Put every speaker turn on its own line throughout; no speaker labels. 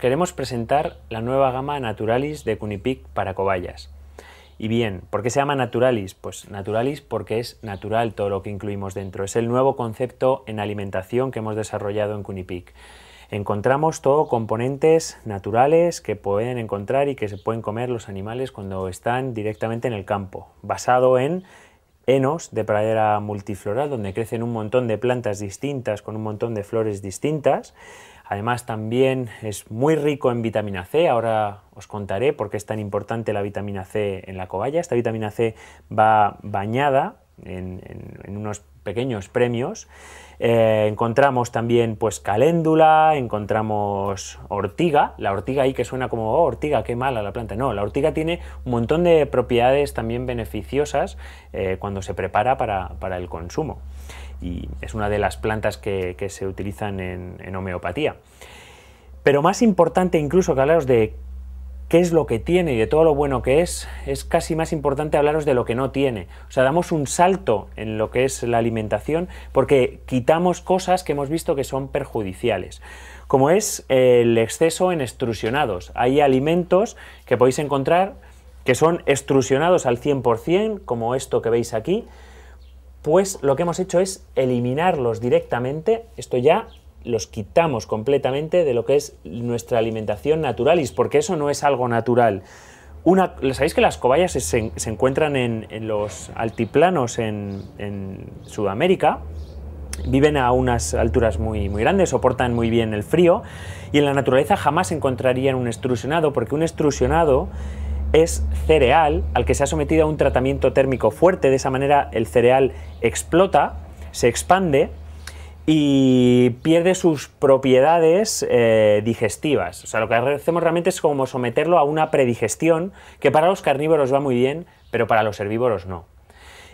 queremos presentar la nueva gama Naturalis de Cunipic para cobayas. Y bien, ¿por qué se llama Naturalis? Pues Naturalis porque es natural todo lo que incluimos dentro. Es el nuevo concepto en alimentación que hemos desarrollado en Cunipic. Encontramos todo componentes naturales que pueden encontrar y que se pueden comer los animales cuando están directamente en el campo, basado en enos de pradera multifloral donde crecen un montón de plantas distintas con un montón de flores distintas Además también es muy rico en vitamina C, ahora os contaré por qué es tan importante la vitamina C en la cobaya. Esta vitamina C va bañada en, unos pequeños premios. Eh, encontramos también pues caléndula, encontramos ortiga, la ortiga ahí que suena como oh, ortiga, qué mala la planta. No, la ortiga tiene un montón de propiedades también beneficiosas eh, cuando se prepara para, para el consumo y es una de las plantas que, se utilizan en, en, homeopatía. Pero más importante incluso que hablaros de qué es lo que tiene y de todo lo bueno que es, es casi más importante hablaros de lo que no tiene. O sea, damos un salto en lo que es la alimentación porque quitamos cosas que hemos visto que son perjudiciales como es el exceso en extrusionados. Hay alimentos que podéis encontrar que son extrusionados al 100%, como esto que veis aquí, pues lo que hemos hecho es eliminarlos directamente. Esto ya los quitamos completamente de lo que es nuestra alimentación naturalis, porque eso no es algo natural. Una, Sabéis que las cobayas se, encuentran en, los altiplanos en, en, Sudamérica, viven a unas alturas muy, muy grandes, soportan muy bien el frío, y en la naturaleza jamás encontrarían un extrusionado, porque un extrusionado es cereal al que se ha sometido a un tratamiento térmico fuerte, de esa manera el cereal explota, se expande y pierde sus propiedades eh, digestivas. O sea, lo que hacemos realmente es como someterlo a una predigestión que para los carnívoros va muy bien, pero para los herbívoros no.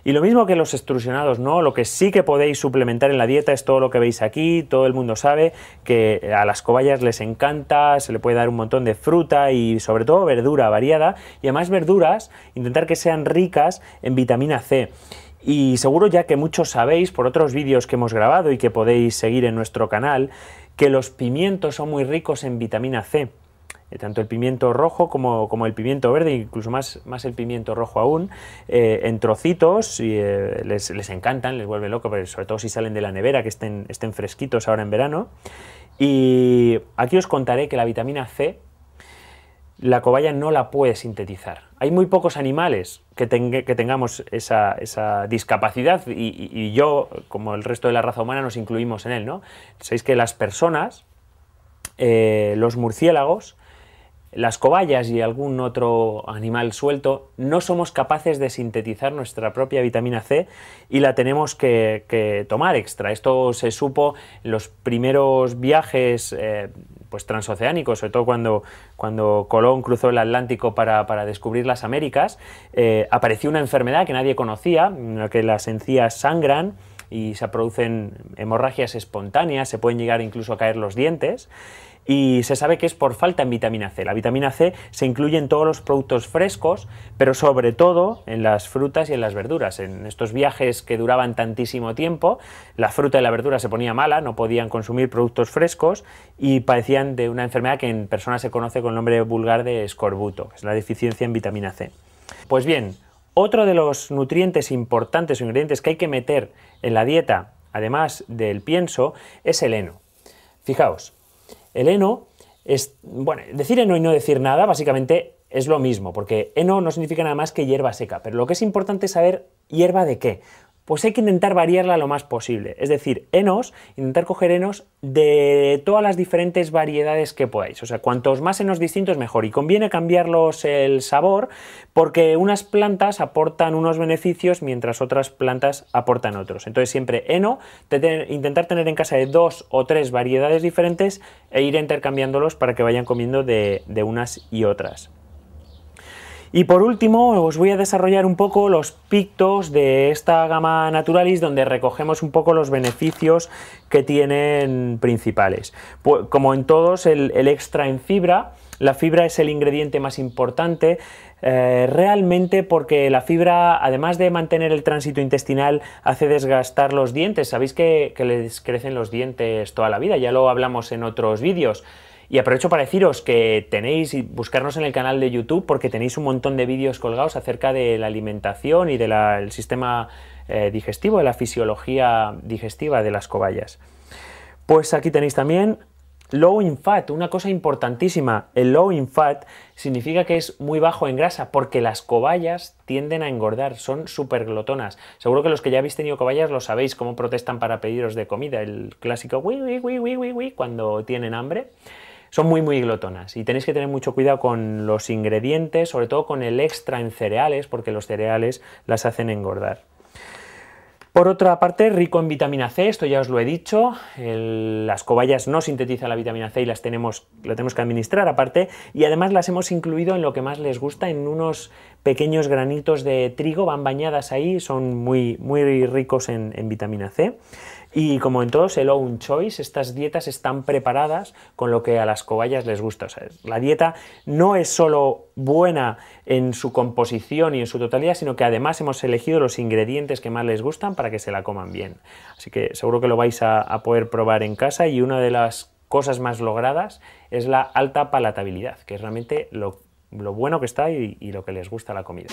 Y lo mismo que los extrusionados, ¿no? Lo que sí que podéis suplementar en la dieta es todo lo que veis aquí, todo el mundo sabe que a las cobayas les encanta, se le puede dar un montón de fruta y sobre todo verdura variada y además verduras, intentar que sean ricas en vitamina C. Y seguro ya que muchos sabéis por otros vídeos que hemos grabado y que podéis seguir en nuestro canal, que los pimientos son muy ricos en vitamina C. Eh, tanto el pimiento rojo como, el pimiento verde, incluso más, más el pimiento rojo aún, eh, en trocitos, y eh, les, encantan, les vuelve loco, pero sobre todo si salen de la nevera, que estén, estén fresquitos ahora en verano. Y aquí os contaré que la vitamina C, la cobaya no la puede sintetizar. Hay muy pocos animales que, que tengamos esa, discapacidad y, yo, como el resto de la raza humana, nos incluimos en él, ¿no? Sabéis que las personas, los murciélagos las cobayas y algún otro animal suelto, no somos capaces de sintetizar nuestra propia vitamina C y la tenemos que, tomar extra. Esto se supo en los primeros viajes eh, pues transoceánicos, sobre todo cuando, cuando Colón cruzó el Atlántico para, descubrir las Américas, eh, apareció una enfermedad que nadie conocía, en la que las encías sangran y se producen hemorragias espontáneas, se pueden llegar incluso a caer los dientes y se sabe que es por falta en vitamina C. La vitamina C se incluye en todos los productos frescos, pero sobre todo en las frutas y en las verduras. En estos viajes que duraban tantísimo tiempo, la fruta y la verdura se ponía mala, no podían consumir productos frescos y padecían de una enfermedad que en personas se conoce con el nombre vulgar de escorbuto, que es la deficiencia en vitamina C. Pues bien, otro de los nutrientes importantes o ingredientes que hay que meter en la dieta, además del pienso, es el heno. Fijaos, el heno, es, bueno, decir eno y no decir nada básicamente es lo mismo, porque eno no significa nada más que hierba seca, pero lo que es importante es saber hierba de qué pues hay que intentar variarla lo más posible. Es decir, enos, intentar coger enos de todas las diferentes variedades que podáis. O sea, cuantos más enos distintos mejor. Y conviene cambiarlos el sabor porque unas plantas aportan unos beneficios mientras otras plantas aportan otros. Entonces siempre eno, intentar tener en casa de dos o tres variedades diferentes e ir intercambiándolos para que vayan comiendo de unas y otras. Y por último, os voy a desarrollar un poco los pictos de esta gama Naturalis, donde recogemos un poco los beneficios que tienen principales. Como en todos, el, extra en fibra, la fibra es el ingrediente más importante, eh, realmente porque la fibra, además de mantener el tránsito intestinal, hace desgastar los dientes. Sabéis que les crecen los dientes toda la vida, ya lo hablamos en otros vídeos. Y aprovecho para deciros que tenéis y buscarnos en el canal de YouTube porque tenéis un montón de vídeos colgados acerca de la alimentación y del sistema eh, digestivo, de la fisiología digestiva de las cobayas. Pues aquí tenéis también low in fat, una cosa importantísima. El low in fat significa que es muy bajo en grasa porque las cobayas tienden a engordar, son súper glotonas. Seguro que los que ya habéis tenido cobayas lo sabéis cómo protestan para pediros de comida, el clásico wi, cuando tienen hambre son muy muy glotonas y tenéis que tener mucho cuidado con los ingredientes, sobre todo con el extra en cereales, porque los cereales las hacen engordar. Por otra parte, rico en vitamina C, esto ya os lo he dicho, las cobayas no sintetizan la vitamina C y las tenemos, tenemos que administrar aparte, y además las hemos incluido en lo que más les gusta, en unos pequeños granitos de trigo, van bañadas ahí, son muy, muy ricos en vitamina C. Y como en todos el own choice, estas dietas están preparadas con lo que a las cobayas les gusta. la dieta no es solo buena en su composición y en su totalidad, sino que además hemos elegido los ingredientes que más les gustan para que se la coman bien. Así que seguro que lo vais a, poder probar en casa y una de las cosas más logradas es la alta palatabilidad, que es realmente lo, bueno que está y lo que les gusta la comida.